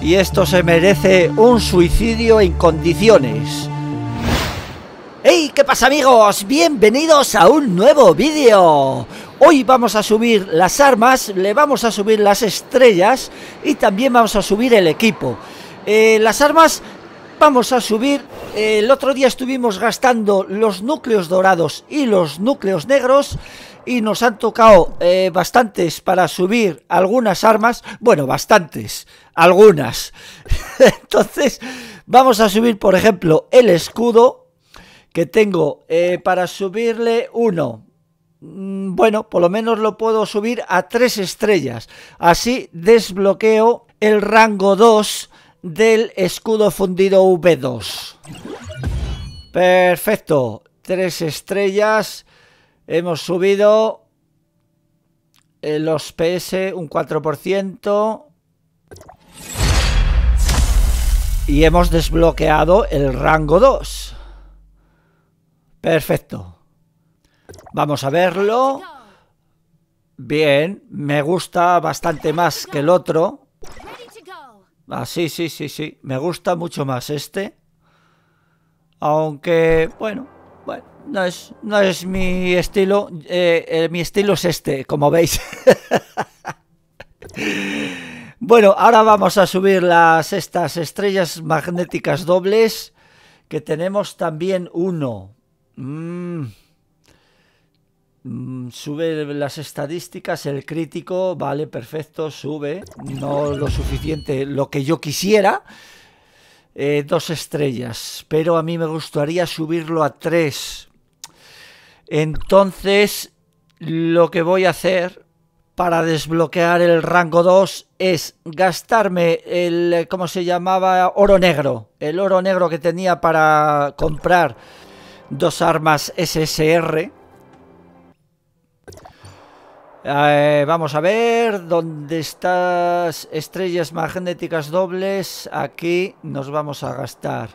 y esto se merece un suicidio en condiciones. ¡Hey! ¿Qué pasa amigos? Bienvenidos a un nuevo vídeo. Hoy vamos a subir las armas, le vamos a subir las estrellas y también vamos a subir el equipo. Eh, las armas vamos a subir. el otro día estuvimos gastando los núcleos dorados y los núcleos negros y nos han tocado eh, bastantes para subir algunas armas. Bueno, bastantes, algunas. Entonces, vamos a subir, por ejemplo, el escudo que tengo eh, para subirle uno. Mm, bueno, por lo menos lo puedo subir a tres estrellas. Así desbloqueo el rango 2 del escudo fundido V2. Perfecto. Tres estrellas. Hemos subido eh, los PS un 4%. Y hemos desbloqueado el rango 2. Perfecto. Vamos a verlo. Bien, me gusta bastante más que el otro. Ah, sí, sí, sí, sí. Me gusta mucho más este. Aunque, bueno, no es, mi estilo. Eh, eh, mi estilo es este, como veis. bueno, ahora vamos a subir las estas estrellas magnéticas dobles. Que tenemos también uno. Mm. Mm, sube las estadísticas, el crítico, vale, perfecto, sube. No lo suficiente, lo que yo quisiera. Eh, dos estrellas, pero a mí me gustaría subirlo a tres. Entonces, lo que voy a hacer para desbloquear el rango 2 es gastarme el, ¿cómo se llamaba? Oro negro. El oro negro que tenía para comprar dos armas SSR eh, vamos a ver dónde estas estrellas magnéticas dobles. Aquí nos vamos a gastar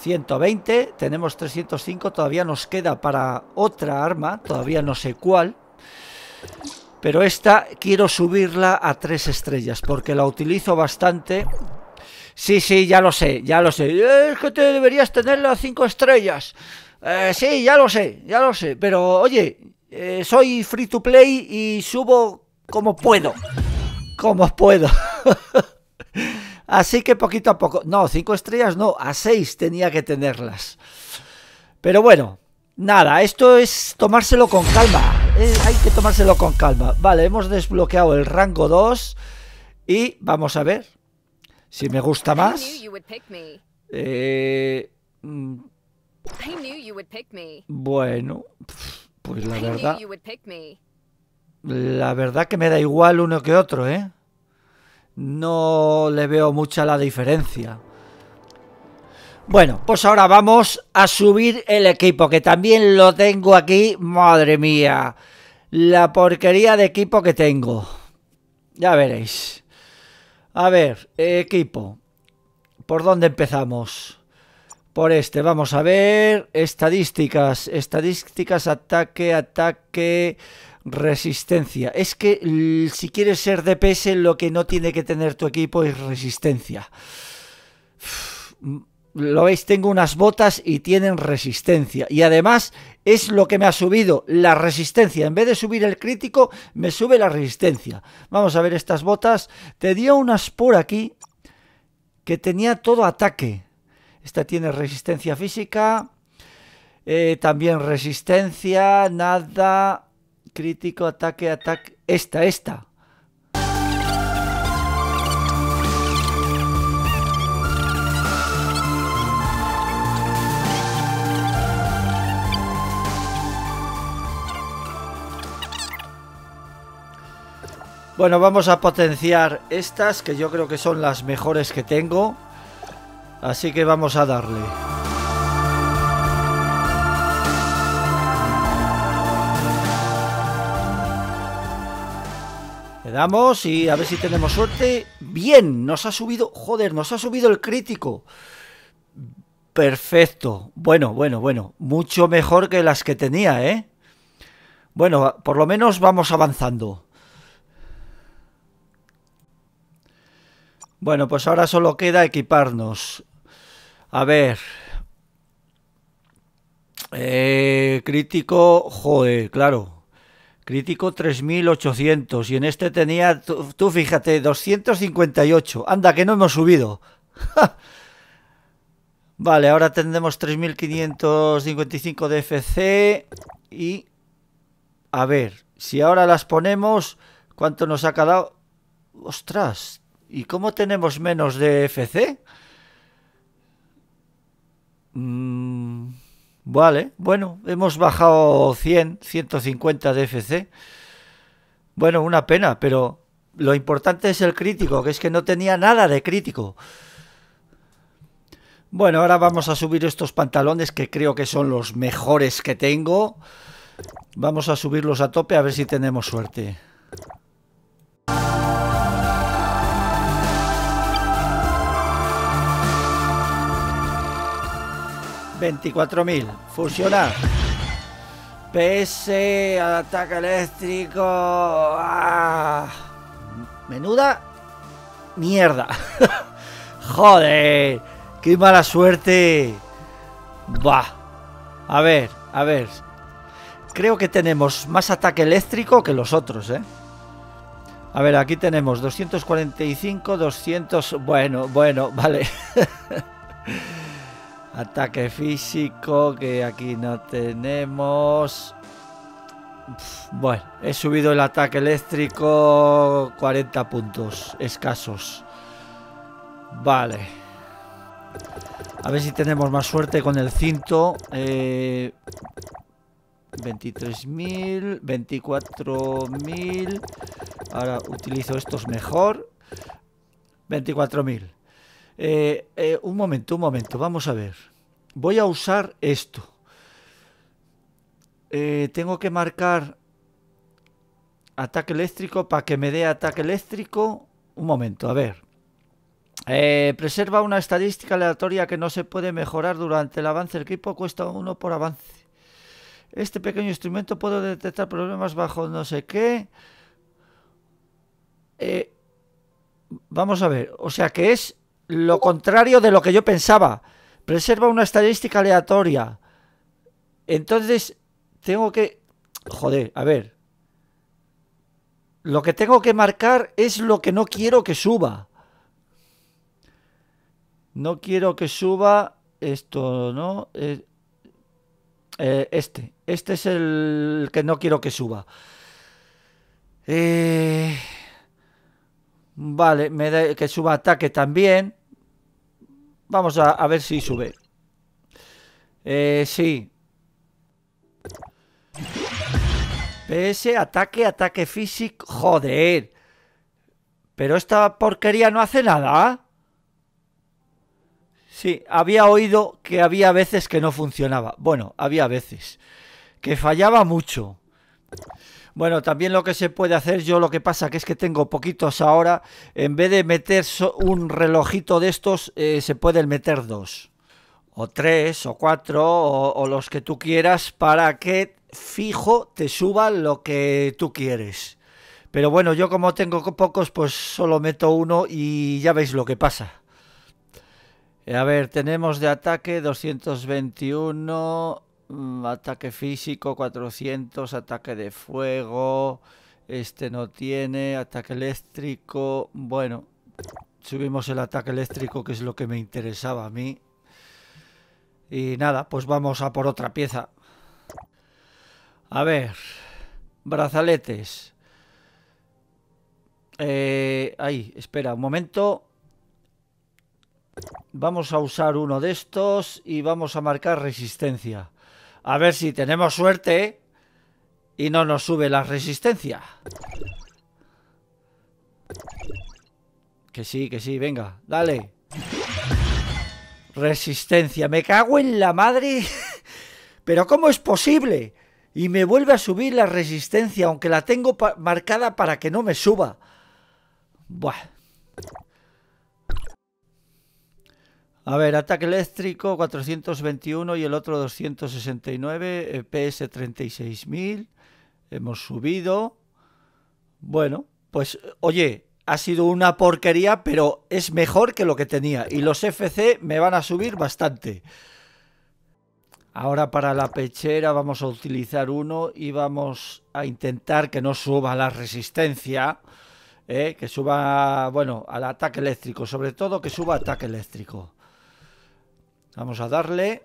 120. Tenemos 305. Todavía nos queda para otra arma. Todavía no sé cuál. Pero esta quiero subirla a tres estrellas porque la utilizo bastante. Sí, sí, ya lo sé, ya lo sé. Es que te deberías tenerla a cinco estrellas. Eh, sí, ya lo sé, ya lo sé. Pero oye, eh, soy free to play y subo como puedo. Como puedo. Así que poquito a poco. No, cinco estrellas no, a seis tenía que tenerlas. Pero bueno, nada, esto es tomárselo con calma. Eh, hay que tomárselo con calma. Vale, hemos desbloqueado el rango 2 y vamos a ver si me gusta más. Eh, mm. bueno. Pues la verdad. La verdad que me da igual uno que otro, ¿eh? No le veo mucha la diferencia. Bueno, pues ahora vamos a subir el equipo, que también lo tengo aquí. Madre mía, la porquería de equipo que tengo. Ya veréis. A ver, equipo. ¿Por dónde empezamos? por este. Vamos a ver. Estadísticas. Estadísticas, ataque, ataque, resistencia. Es que si quieres ser DPS, lo que no tiene que tener tu equipo es resistencia. Lo veis, tengo unas botas y tienen resistencia. Y además es lo que me ha subido, la resistencia. En vez de subir el crítico, me sube la resistencia. Vamos a ver estas botas. Te dio unas por aquí que tenía todo ataque esta tiene resistencia física. Eh, también resistencia, nada, crítico, ataque, ataque. Esta, esta. Bueno, vamos a potenciar estas que yo creo que son las mejores que tengo. Así que vamos a darle. Le damos y a ver si tenemos suerte. Bien, nos ha subido, joder, nos ha subido el crítico. Perfecto. Bueno, bueno, bueno. Mucho mejor que las que tenía, ¿eh? Bueno, por lo menos vamos avanzando. Bueno, pues ahora solo queda equiparnos. A ver. Eh, crítico, joder, claro. Crítico 3800 y en este tenía, tú, fíjate, 258. Anda, que no hemos subido. vale, ahora tenemos 3555 de FC y... A ver, si ahora las ponemos, ¿cuánto nos ha quedado? Ostras, ¿y cómo tenemos menos de FC? Mm, vale, bueno, hemos bajado 100, 150 de FC. Bueno, una pena, pero lo importante es el crítico, que es que no tenía nada de crítico. Bueno, ahora vamos a subir estos pantalones que creo que son los mejores que tengo. Vamos a subirlos a tope a ver si tenemos suerte. 24.000. Fusionar. PS, ataque eléctrico. Ah. Menuda mierda. Joder, qué mala suerte. Bah. A ver, a ver. Creo que tenemos más ataque eléctrico que los otros, ¿eh? A ver, aquí tenemos 245, 200... Bueno, bueno, vale. Ataque físico que aquí no tenemos. Bueno, he subido el ataque eléctrico 40 puntos escasos. Vale. A ver si tenemos más suerte con el cinto. 23.000, eh, 24.000. Ahora utilizo estos mejor. 24.000. Eh, eh, un momento, un momento, vamos a ver. Voy a usar esto. Eh, tengo que marcar ataque eléctrico para que me dé ataque eléctrico. Un momento, a ver. preserva una estadística aleatoria que no se puede mejorar durante el avance. El equipo cuesta uno por avance. Este pequeño instrumento puede detectar problemas bajo no sé qué. vamos a ver. O sea que es lo contrario de lo que yo pensaba. Preserva una estadística aleatoria. Entonces, tengo que... Joder, a ver. Lo que tengo que marcar es lo que no quiero que suba. No quiero que suba esto, ¿no? Eh, este. Este es el que no quiero que suba. Eh, vale, me da que suba ataque también. Vamos a, ver si sube. Eh, sí. PS, ataque, ataque físico. Joder. Pero esta porquería no hace nada. Sí, había oído que había veces que no funcionaba. Bueno, había veces. Que fallaba mucho. Bueno, también lo que se puede hacer, yo lo que pasa que es que tengo poquitos ahora, en vez de meter un relojito de estos, eh, se pueden meter dos, o tres, o cuatro, o, o los que tú quieras, para que fijo te suba lo que tú quieres. Pero bueno, yo como tengo pocos, pues solo meto uno y ya veis lo que pasa. A ver, tenemos de ataque 221, Mm, ataque físico 400, ataque de fuego, este no tiene, ataque eléctrico, bueno, subimos el ataque eléctrico que es lo que me interesaba a mí. Y nada, pues vamos a por otra pieza. A ver, brazaletes. Eh, ahí, espera un momento. Vamos a usar uno de estos y vamos a marcar resistencia. A ver si tenemos suerte y no nos sube la resistencia. Que sí, que sí, venga, dale. Resistencia, me cago en la madre. Pero ¿cómo es posible? Y me vuelve a subir la resistencia, aunque la tengo marcada para que no me suba. Buah. A ver, ataque eléctrico 421 y el otro 269, eh, PS 36.000. Hemos subido. Bueno, pues oye, ha sido una porquería, pero es mejor que lo que tenía. Y los FC me van a subir bastante. Ahora para la pechera vamos a utilizar uno y vamos a intentar que no suba la resistencia. Eh, que suba, bueno, al ataque eléctrico. Sobre todo que suba ataque eléctrico. Vamos a darle.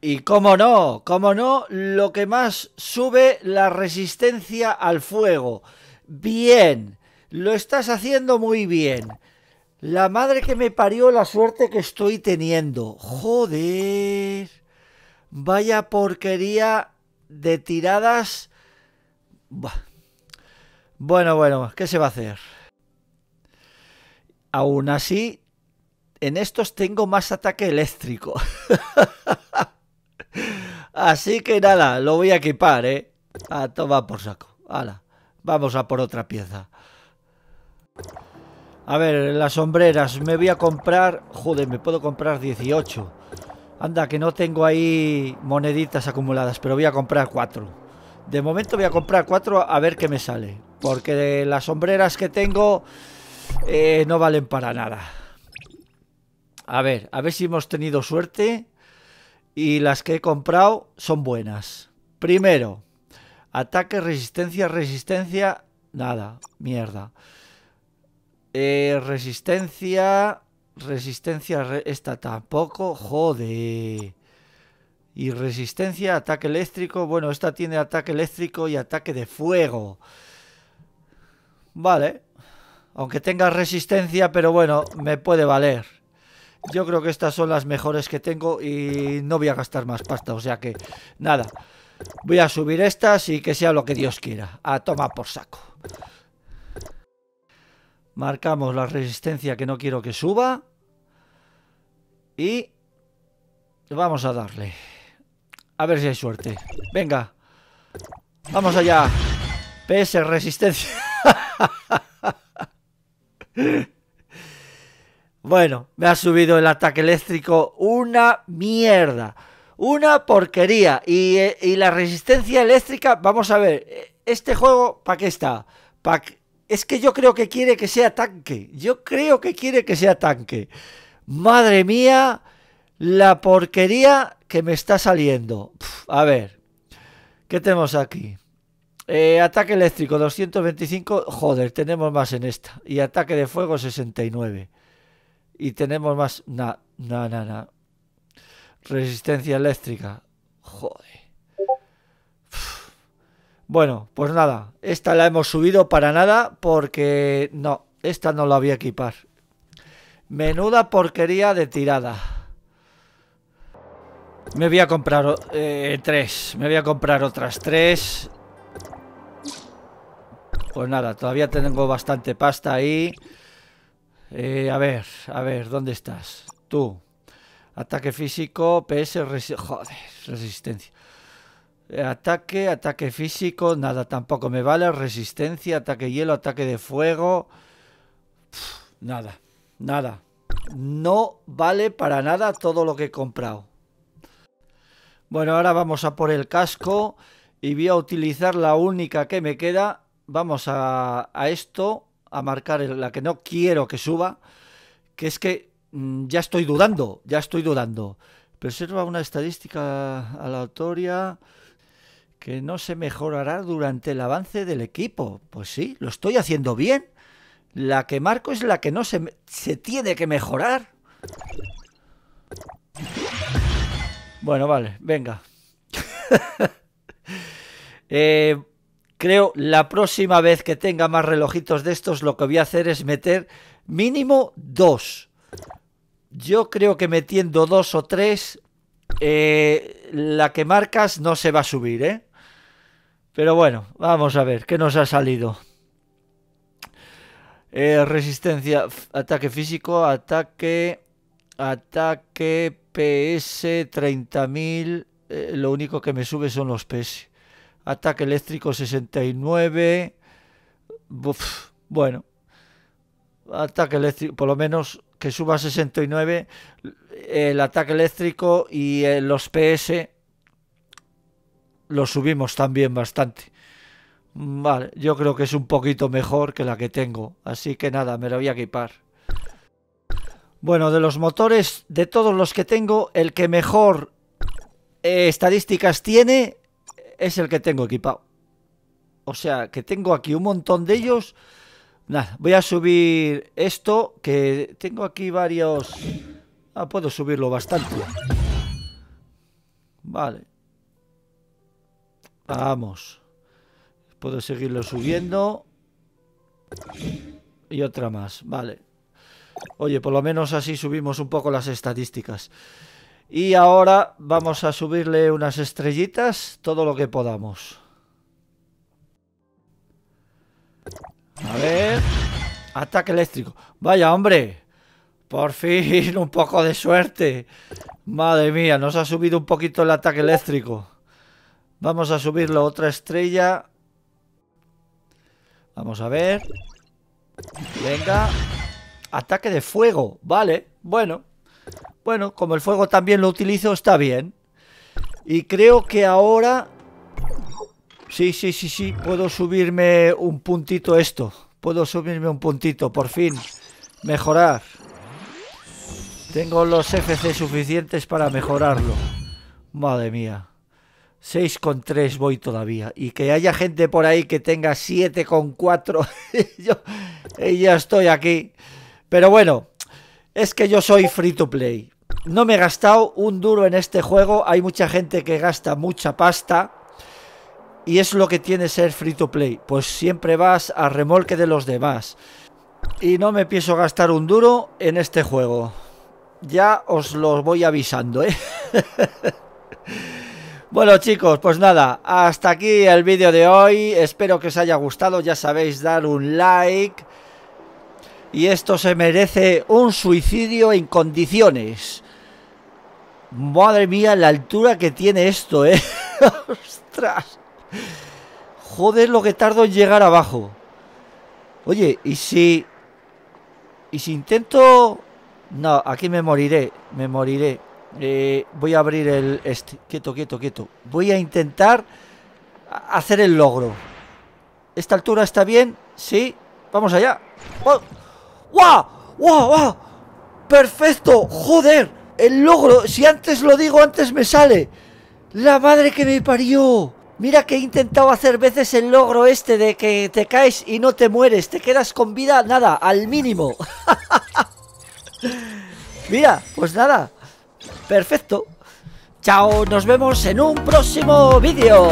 Y cómo no, cómo no, lo que más sube la resistencia al fuego. Bien, lo estás haciendo muy bien. La madre que me parió la suerte que estoy teniendo. Joder. Vaya porquería de tiradas. Bueno, bueno, ¿qué se va a hacer? Aún así, en estos tengo más ataque eléctrico. Así que nada, lo voy a equipar, ¿eh? A tomar por saco. vamos a por otra pieza. A ver, las sombreras. Me voy a comprar... Joder, me puedo comprar 18. Anda, que no tengo ahí moneditas acumuladas, pero voy a comprar 4. De momento voy a comprar 4 a ver qué me sale. Porque las sombreras que tengo eh, no valen para nada. A ver, a ver si hemos tenido suerte y las que he comprado son buenas. Primero, ataque, resistencia, resistencia, nada, mierda. Eh, resistencia, resistencia, esta tampoco, Jode Y resistencia, ataque eléctrico, bueno, esta tiene ataque eléctrico y ataque de fuego. Vale, aunque tenga resistencia, pero bueno, me puede valer. Yo creo que estas son las mejores que tengo y no voy a gastar más pasta, o sea que nada. Voy a subir estas y que sea lo que Dios quiera. A tomar por saco. Marcamos la resistencia que no quiero que suba. Y vamos a darle. A ver si hay suerte. Venga. Vamos allá. PS resistencia. Bueno, me ha subido el ataque eléctrico una mierda. Una porquería. Y, eh, la resistencia eléctrica, vamos a ver, eh, este juego, ¿para qué está? es que yo creo que quiere que sea tanque. Yo creo que quiere que sea tanque. Madre mía, la porquería que me está saliendo. a ver, ¿qué tenemos aquí? Eh, ataque eléctrico 225, joder, tenemos más en esta. Y ataque de fuego 69 y tenemos más. Na, na, na, Resistencia eléctrica. Joder. Bueno, pues nada. Esta la hemos subido para nada porque no, esta no la voy a equipar. Menuda porquería de tirada. Me voy a comprar eh, tres. Me voy a comprar otras tres. Pues nada, todavía tengo bastante pasta ahí. Eh, a ver, a ver, ¿dónde estás? Tú. Ataque físico, PS, joder, resistencia. Eh, ataque, ataque físico, nada, tampoco me vale. Resistencia, ataque hielo, ataque de fuego. nada, nada. No vale para nada todo lo que he comprado. Bueno, ahora vamos a por el casco y voy a utilizar la única que me queda. Vamos a esto a marcar la que no quiero que suba, que es que mm, ya estoy dudando, ya estoy dudando. Preserva una estadística aleatoria que no se mejorará durante el avance del equipo. Pues sí, lo estoy haciendo bien. La que marco es la que no se, se tiene que mejorar. Bueno, vale, venga. eh, Creo la próxima vez que tenga más relojitos de estos, lo que voy a hacer es meter mínimo dos. Yo creo que metiendo dos o tres, eh, la que marcas no se va a subir, ¿eh? Pero bueno, vamos a ver qué nos ha salido. Eh, resistencia, ataque físico, ataque, ataque PS 30.000. Eh, lo único que me sube son los PS ataque eléctrico 69. bueno, ataque eléctrico, por lo menos que suba 69 el ataque eléctrico y eh, los PS los subimos también bastante. Vale, yo creo que es un poquito mejor que la que tengo, así que nada, me la voy a equipar. Bueno, de los motores, de todos los que tengo, el que mejor eh, estadísticas tiene es el que tengo equipado. O sea, que tengo aquí un montón de ellos. Nada, voy a subir esto, que tengo aquí varios... Ah, puedo subirlo bastante. Vale. Vamos. Puedo seguirlo subiendo. Y otra más, vale. Oye, por lo menos así subimos un poco las estadísticas. Y ahora vamos a subirle unas estrellitas, todo lo que podamos. A ver... Ataque eléctrico. Vaya, hombre. Por fin, un poco de suerte. Madre mía, nos ha subido un poquito el ataque eléctrico. Vamos a subirlo otra estrella. Vamos a ver. Venga. Ataque de fuego. Vale, bueno. Bueno, como el fuego también lo utilizo, está bien. Y creo que ahora... Sí, sí, sí, sí, puedo subirme un puntito esto. Puedo subirme un puntito, por fin. Mejorar. Tengo los FC suficientes para mejorarlo. Madre mía. 6,3 voy todavía. Y que haya gente por ahí que tenga 7,4. yo, y eh, ya estoy aquí. Pero bueno, es que yo soy free to play. No me he gastado un duro en este juego. Hay mucha gente que gasta mucha pasta. Y es lo que tiene ser free to play. Pues siempre vas a remolque de los demás. Y no me pienso gastar un duro en este juego. Ya os lo voy avisando, ¿eh? Bueno chicos, pues nada, hasta aquí el vídeo de hoy, espero que os haya gustado, ya sabéis dar un like, y esto se merece un suicidio en condiciones. Madre mía, la altura que tiene esto, ¿eh? ¡Ostras! Joder lo que tardo en llegar abajo. Oye, ¿y si... ¿Y si intento...? No, aquí me moriré, me moriré. Eh, voy a abrir el... Este. Quieto, quieto, quieto. Voy a intentar hacer el logro. ¿Esta altura está bien? Sí. Vamos allá. ¡Oh! ¡Guau! ¡Guau! ¡Guau! ¡Perfecto! ¡Joder! El logro, si antes lo digo, antes me sale. ¡La madre que me parió! Mira que he intentado hacer veces el logro este de que te caes y no te mueres, te quedas con vida, nada, al mínimo. Mira, pues nada. Perfecto. Chao, nos vemos en un próximo vídeo.